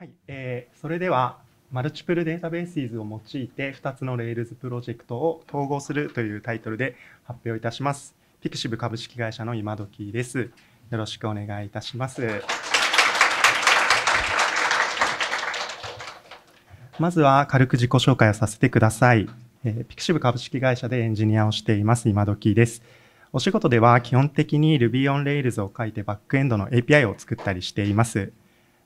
はい、えー、それではマルチプルデータベーシーズを用いて2つの Rails プロジェクトを統合するというタイトルで発表いたします。ピクシブ株式会社の今時です。よろしくお願いいたします。まずは軽く自己紹介をさせてください。えー、ピクシブ株式会社でエンジニアをしています今時です。お仕事では基本的に Ruby on Rails を書いてバックエンドの API を作ったりしています。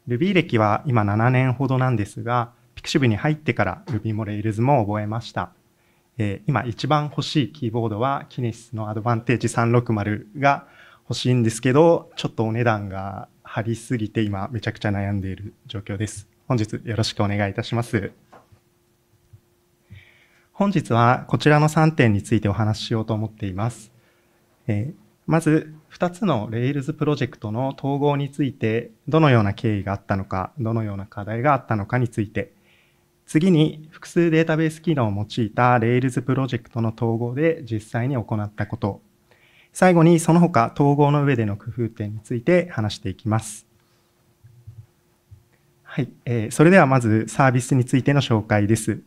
Ruby 歴は今7年ほどなんですが、p i x i に入ってから Ruby も Rails も覚えました。えー、今一番欲しいキーボードはキネシスのアドバンテージ360が欲しいんですけど、ちょっとお値段が張りすぎて今めちゃくちゃ悩んでいる状況です。本日よろしくお願いいたします。本日はこちらの3点についてお話ししようと思っています。えーまず、2つの Rails プロジェクトの統合について、どのような経緯があったのか、どのような課題があったのかについて、次に複数データベース機能を用いた Rails プロジェクトの統合で実際に行ったこと、最後にその他統合の上での工夫点について話していきます。はい、えー、それではまずサービスについての紹介です。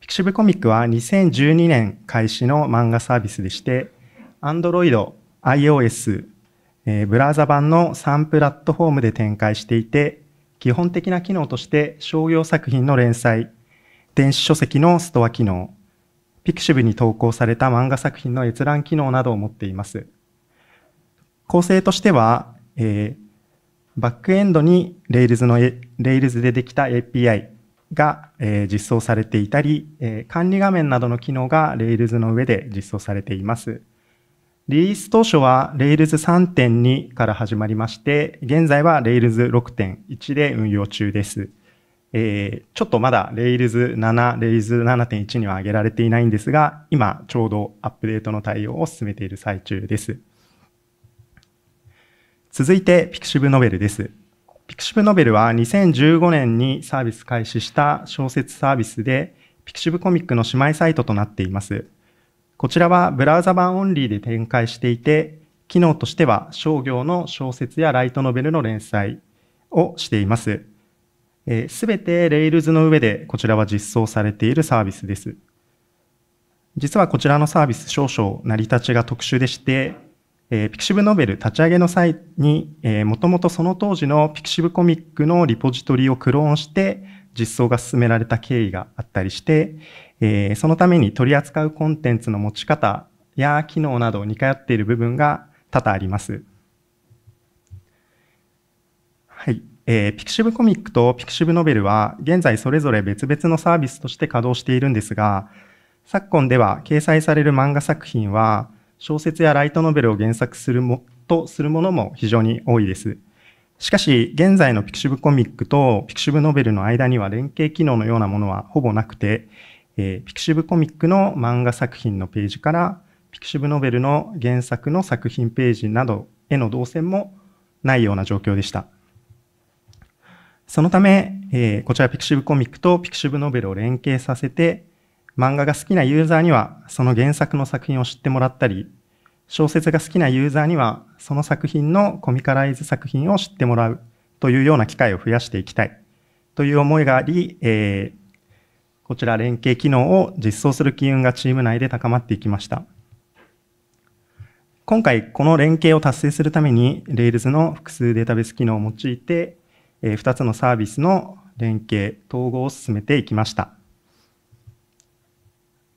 ピクシブコミックは2012年開始の漫画サービスでして、Android、iOS、えー、ブラウザ版の3プラットフォームで展開していて、基本的な機能として商業作品の連載、電子書籍のストア機能、ピクシブに投稿された漫画作品の閲覧機能などを持っています。構成としては、えー、バックエンドに Rails の、Rails でできた API が、えー、実装されていたり、えー、管理画面などの機能が Rails の上で実装されています。リリース当初は Rails 3.2から始まりまして、現在は Rails 6.1で運用中です。えー、ちょっとまだ Rails 7、Rails 7.1には上げられていないんですが、今ちょうどアップデートの対応を進めている最中です。続いて Pixiv ノベルです。Pixiv ノベルは2015年にサービス開始した小説サービスで、ピクシブコミックの姉妹サイトとなっています。こちらはブラウザ版オンリーで展開していて、機能としては商業の小説やライトノベルの連載をしています。すべて Rails の上でこちらは実装されているサービスです。実はこちらのサービス少々成り立ちが特殊でして、えー、Pixiv ノベル立ち上げの際に、えー、もともとその当時の p i x i コミックのリポジトリをクローンして実装が進められた経緯があったりして、えー、そのために取り扱うコンテンツの持ち方や機能など似通っている部分が多々あります。はい。えー、ピクシブコミックと Pixiv ノベルは現在それぞれ別々のサービスとして稼働しているんですが、昨今では掲載される漫画作品は小説やライトノベルを原作するもとするものも非常に多いです。しかし、現在の Pixiv コミックと Pixiv ノベルの間には連携機能のようなものはほぼなくて、えー、ピクシブコミックの漫画作品のページから、ピクシブノベルの原作の作品ページなどへの動線もないような状況でした。そのため、えー、こちらピクシブコミックとピクシブノベルを連携させて、漫画が好きなユーザーにはその原作の作品を知ってもらったり、小説が好きなユーザーにはその作品のコミカライズ作品を知ってもらうというような機会を増やしていきたいという思いがあり、えー、こちら連携機能を実装する機運がチーム内で高まっていきました。今回、この連携を達成するために、Rails の複数データベース機能を用いて、2つのサービスの連携、統合を進めていきました。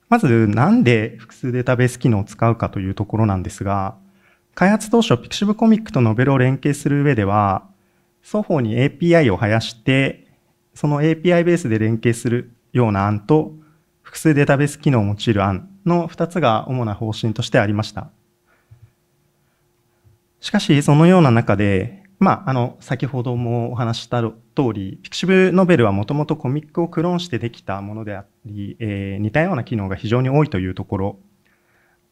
まず、なんで複数データベース機能を使うかというところなんですが、開発当初、Pixiv コミックとノベルを連携する上では、双方に API を生やして、その API ベースで連携するような案と、複数データベース機能を用いる案の2つが主な方針としてありました。しかし、そのような中で、まあ、あの、先ほどもお話した通り、Pixiv ノベルはもともとコミックをクローンしてできたものであり、えー、似たような機能が非常に多いというところ。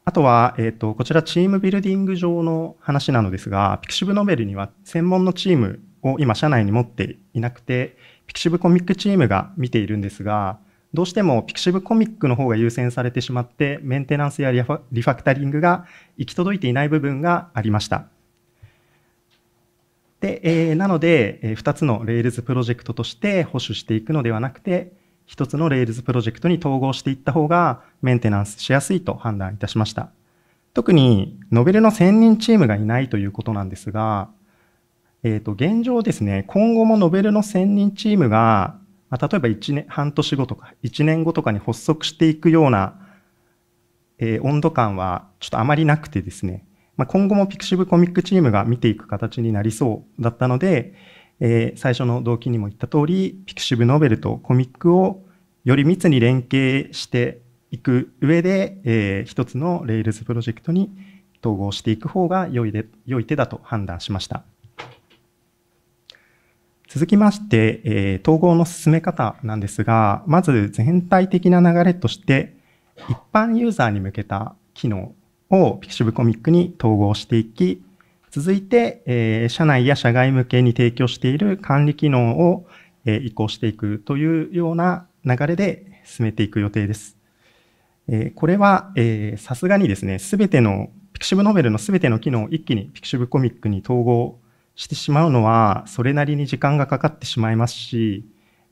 あとは、えっ、ー、と、こちらチームビルディング上の話なのですが、Pixiv ノベルには専門のチームを今社内に持っていなくて、ピクシブコミックチームが見ているんですが、どうしてもピクシブコミックの方が優先されてしまって、メンテナンスやリファクタリングが行き届いていない部分がありました。で、えー、なので、えー、2つの Rails プロジェクトとして保守していくのではなくて、1つの Rails プロジェクトに統合していった方がメンテナンスしやすいと判断いたしました。特に、ノベルの専任チームがいないということなんですが、えっ、ー、と、現状ですね、今後もノベルの専任チームが、まあ、例えば1年、半年後とか、1年後とかに発足していくような、えー、温度感はちょっとあまりなくてですね、まあ、今後もピクシブコミックチームが見ていく形になりそうだったので、えー、最初の動機にも言った通り、ピクシブノベルとコミックをより密に連携していく上で、えー、一つのレイルズプロジェクトに統合していく方が良いで良い手だと判断しました。続きまして、えー、統合の進め方なんですが、まず全体的な流れとして、一般ユーザーに向けた機能を Pixiv コミックに統合していき、続いて、えー、社内や社外向けに提供している管理機能を、えー、移行していくというような流れで進めていく予定です。えー、これは、えさすがにですね、すべての Pixiv ノベルのすべての機能を一気に Pixiv コミックに統合してしまうのは、それなりに時間がかかってしまいますし、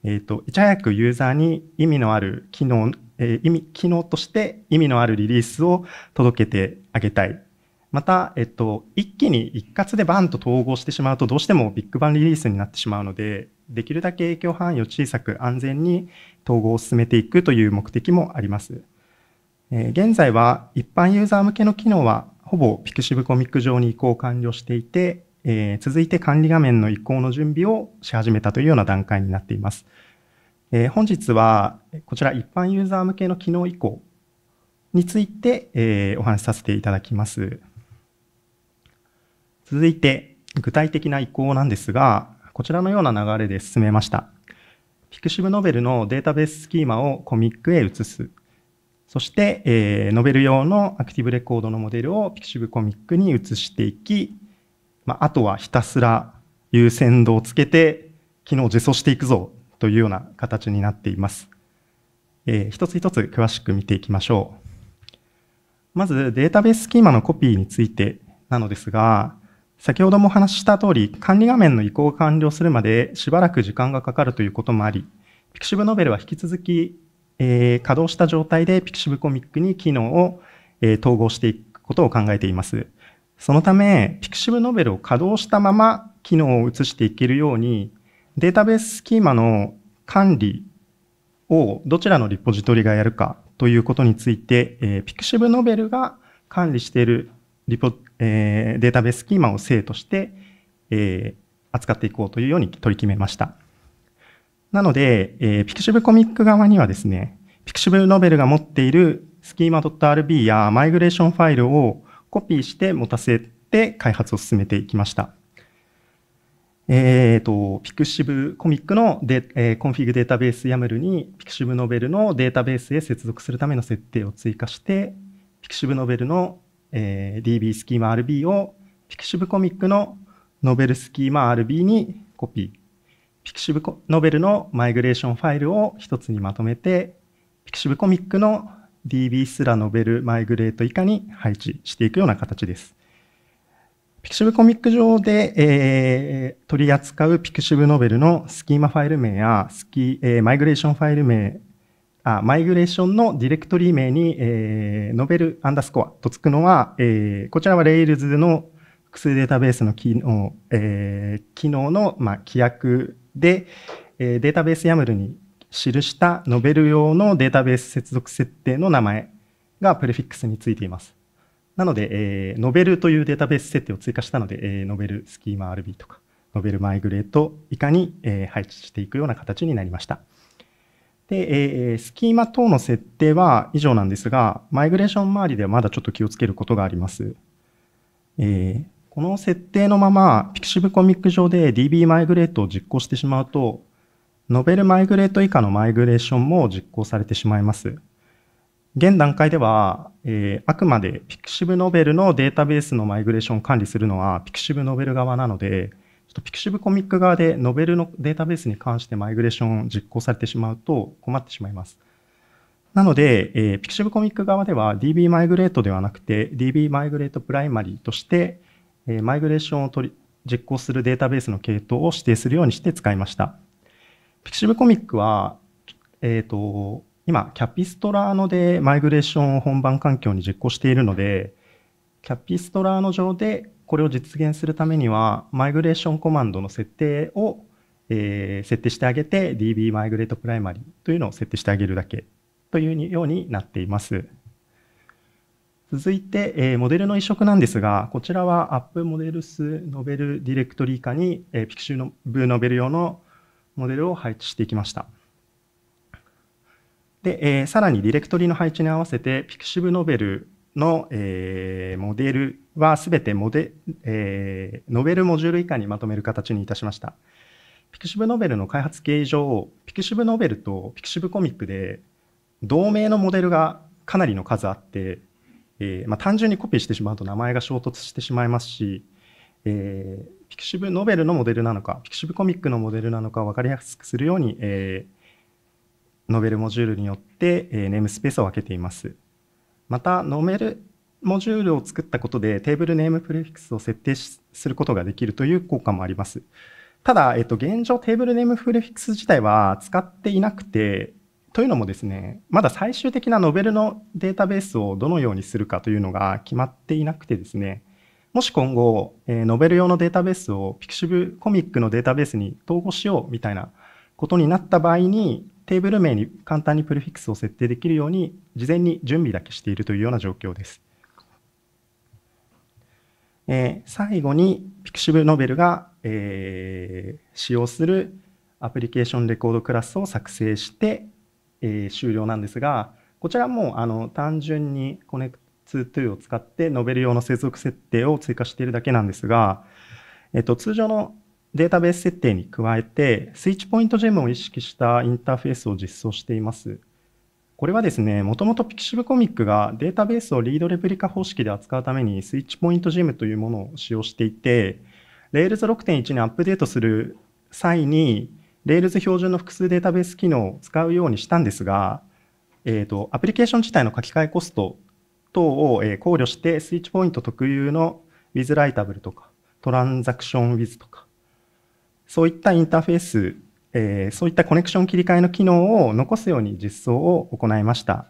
えっ、ー、と、いち早くユーザーに意味のある機能、えー、意味、機能として意味のあるリリースを届けてあげたい。また、えっ、ー、と、一気に一括でバンと統合してしまうと、どうしてもビッグバンリリースになってしまうので、できるだけ影響範囲を小さく安全に統合を進めていくという目的もあります。え現在は一般ユーザー向けの機能はほぼ Pixiv コミック上に移行完了していて、えー、続いて管理画面の移行の準備をし始めたというような段階になっています。えー、本日はこちら一般ユーザー向けの機能移行について、えー、お話しさせていただきます。続いて具体的な移行なんですが、こちらのような流れで進めました。Pixiv ノベルのデータベーススキーマをコミックへ移す。そして、えー、ノベル用のアクティブレコードのモデルを Pixiv コミックに移していき、まあ、あとはひたすら優先度をつけて、機能を自走していくぞというような形になっています。えー、一つ一つ詳しく見ていきましょう。まずデータベースキーマのコピーについてなのですが、先ほどもお話しした通り、管理画面の移行が完了するまでしばらく時間がかかるということもあり、Pixiv ノベルは引き続き、えー、稼働した状態で Pixiv コミックに機能を、えー、統合していくことを考えています。そのため、ピクシブノベルを稼働したまま機能を移していけるように、データベーススキーマの管理をどちらのリポジトリがやるかということについて、えー、ピクシブノベルが管理しているリポ、えー、データベーススキーマを正として、えー、扱っていこうというように取り決めました。なので、えー、ピクシブコミック側にはですね、ピクシブノベルが持っているスキーマ r b やマイグレーションファイルをコピーして持たせて開発を進めていきました。えっ、ー、と、Pixiv コミックのデ、えー、コンフィグデータベース YAML に Pixiv ノベルのデータベースへ接続するための設定を追加して、Pixiv ノベルの、えー、DB スキーマ RB を Pixiv コミックのノベルスキーマ RB にコピー。Pixiv ノベルのマイグレーションファイルを一つにまとめて、Pixiv コミックの DB すらノベルマイグレート以下に配置していくような形です。ピクシブコミック上で、えー、取り扱うピクシブノベルのスキーマファイル名やスキ、えー、マイグレーションファイル名あ、マイグレーションのディレクトリ名に、えー、ノベルアンダースコアと付くのは、えー、こちらは Rails の複数データベースの機能,、えー、機能の、まあ、規約で、えー、データベース YAML に記したノベル用のデータベース接続設定の名前がプレフィックスについています。なので、えー、ノベルというデータベース設定を追加したので、えー、ノベルスキーマ RB とか、ノベルマイグレート以下に、えー、配置していくような形になりました。で、えー、スキーマ等の設定は以上なんですが、マイグレーション周りではまだちょっと気をつけることがあります。えー、この設定のまま p i x i コミック上で DB マイグレートを実行してしまうと、ノベルマイグレート以下のマイグレーションも実行されてしまいます。現段階では、えー、あくまで Pixiv ノベルのデータベースのマイグレーションを管理するのは Pixiv ノベル側なので、ちょっと Pixiv コミック側でノベルのデータベースに関してマイグレーションを実行されてしまうと困ってしまいます。なので、えー、Pixiv コミック側では DB マイグレートではなくて DB マイグレートプライマリーとして、えー、マイグレーションを取り実行するデータベースの系統を指定するようにして使いました。ピクシブコミックは、えっ、ー、と、今、キャピストラーノでマイグレーション本番環境に実行しているので、キャピストラーノ上でこれを実現するためには、マイグレーションコマンドの設定を、えー、設定してあげて、DB マイグレートプライマリというのを設定してあげるだけというようになっています。続いて、えー、モデルの移植なんですが、こちらは App モデルスノベルディレクトリー下に、えー、Picture のブノベル用のモデルを配置していきました。で、えー、さらにディレクトリの配置に合わせてピクシブノベルの、えー、モデルはすべてモデ、えー、ノベルモジュール以下にまとめる形にいたしました。ピクシブノベルの開発形上、ピクシブノベルとピクシブコミックで同名のモデルがかなりの数あって、えーまあ、単純にコピーしてしまうと名前が衝突してしまいますし、えー、ピクシブノベルのモデルなのか、ピクシブコミックのモデルなのかを分かりやすくするように、えー、ノベルモジュールによって、えー、ネームスペースを分けています。また、ノベルモジュールを作ったことでテーブルネームプレフィックスを設定することができるという効果もあります。ただ、えっと、現状テーブルネームプレフィックス自体は使っていなくて、というのもですね、まだ最終的なノベルのデータベースをどのようにするかというのが決まっていなくてですね、もし今後、えノベル用のデータベースを Pixiv コミックのデータベースに統合しようみたいなことになった場合に、テーブル名に簡単にプレフィックスを設定できるように、事前に準備だけしているというような状況です。え最後に Pixiv ノベルが、え使用するアプリケーションレコードクラスを作成して、え終了なんですが、こちらもあの単純にコネク2.2を使ってノベル用の接続設定を追加しているだけなんですが、えっと、通常のデータベース設定に加えて、スイッチポイントジェムを意識したインターフェースを実装しています。これはですね、もともと Pixiv コミックがデータベースをリードレプリカ方式で扱うためにスイッチポイントジェムというものを使用していて、Rails 6.1にアップデートする際に、Rails 標準の複数データベース機能を使うようにしたんですが、えーとアプリケーション自体の書き換えコスト等を考慮して、スイッチポイント特有の w i t h イタブ t a b l e とか、トランザクション With とか、そういったインターフェース、えー、そういったコネクション切り替えの機能を残すように実装を行いました。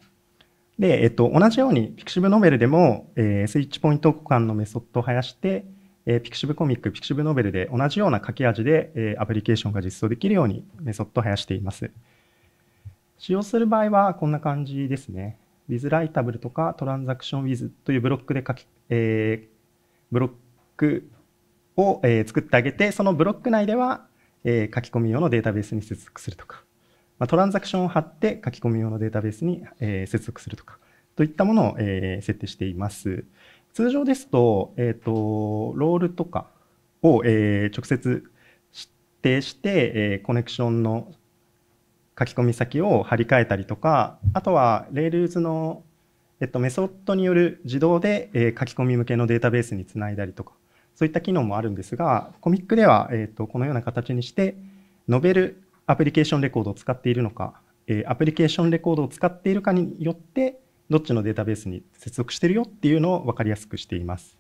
で、えっと、同じように Pixiv ノベルでも、えー、スイッチポイント互換のメソッドを生やして、えー、Pixiv コミック、Pixiv ノベルで同じような書き味で、えー、アプリケーションが実装できるようにメソッドを生やしています。使用する場合はこんな感じですね。ウィズライタブルとかトランザクションウィズというブロックで書き、えー、ブロックを、えー、作ってあげて、そのブロック内では、えー、書き込み用のデータベースに接続するとか、まあ、トランザクションを貼って書き込み用のデータベースに、えー、接続するとか、といったものを、えー、設定しています。通常ですと、えっ、ー、と、ロールとかを、えー、直接指定して、えー、コネクションの書き込み先を張り替えたりとか、あとは Rails の、えっと、メソッドによる自動で、え書き込み向けのデータベースにつないだりとか、そういった機能もあるんですが、コミックでは、えっと、このような形にして、ノベルアプリケーションレコードを使っているのか、えアプリケーションレコードを使っているかによって、どっちのデータベースに接続してるよっていうのを分かりやすくしています。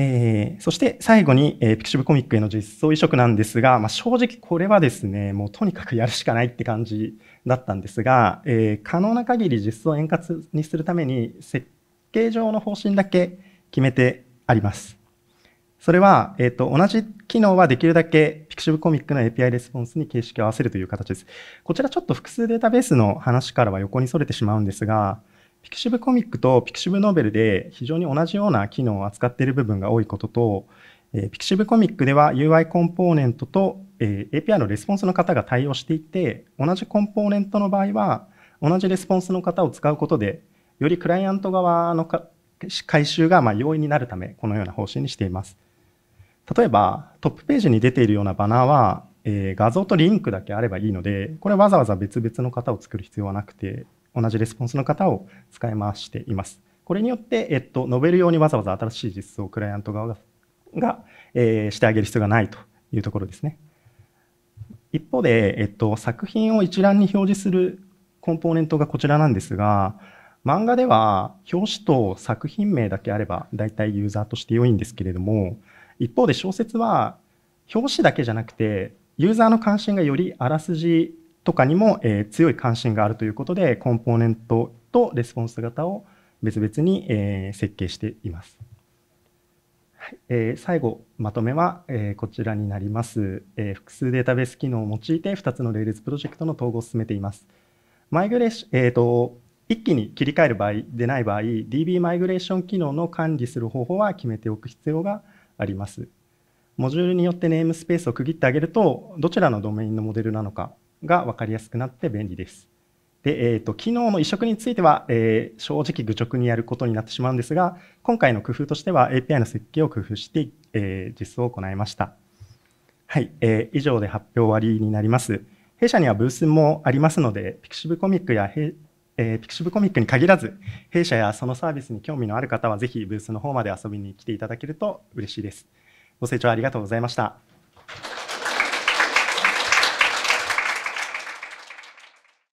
えー、そして最後に、えー、ピクシブコミックへの実装移植なんですが、まあ、正直これはですね、もうとにかくやるしかないって感じだったんですが、えー、可能な限り実装円滑にするために設計上の方針だけ決めてあります。それは、えっ、と、同じ機能はできるだけ Pixiv コミックの API レスポンスに形式を合わせるという形です。こちらちょっと複数データベースの話からは横に逸れてしまうんですが、ピクシブコミックとピクシブノベルで非常に同じような機能を扱っている部分が多いことと、えピクシブコミックでは UI コンポーネントと、え API のレスポンスの方が対応していて、同じコンポーネントの場合は、同じレスポンスの方を使うことで、よりクライアント側の回収がま容易になるため、このような方針にしています。例えば、トップページに出ているようなバナーは、え画像とリンクだけあればいいので、これわざわざ別々の方を作る必要はなくて、同じレスポンスの型を使い回しています。これによって、えっと、ノベル用にわざわざ新しい実装をクライアント側がえー、してあげる必要がないというところですね。一方で、えっと、作品を一覧に表示するコンポーネントがこちらなんですが、漫画では表紙と作品名だけあれば大体ユーザーとして良いんですけれども、一方で小説は表紙だけじゃなくて、ユーザーの関心がよりあらすじとかにも、えー、強い関心があるということで、コンポーネントとレスポンス型を別々に、え設計しています。えー、最後、まとめは、えこちらになります、え複数データベース機能を用いて2つの Rails プロジェクトの統合を進めています。マイグレーション、えっ、ー、と、一気に切り替える場合でない場合、DB マイグレーション機能の管理する方法は決めておく必要があります。モジュールによってネームスペースを区切ってあげると、どちらのドメインのモデルなのかが分かりやすくなって便利です。で、えーと、と機能の移植については、えー、正直愚直にやることになってしまうんですが、今回の工夫としては API の設計を工夫して、えー、実装を行いました。はい、えー、以上で発表終わりになります。弊社にはブースもありますので、Pixiv コミックや、えー、Pixiv コミックに限らず、弊社やそのサービスに興味のある方は、ぜひブースの方まで遊びに来ていただけると嬉しいです。ご清聴ありがとうございました。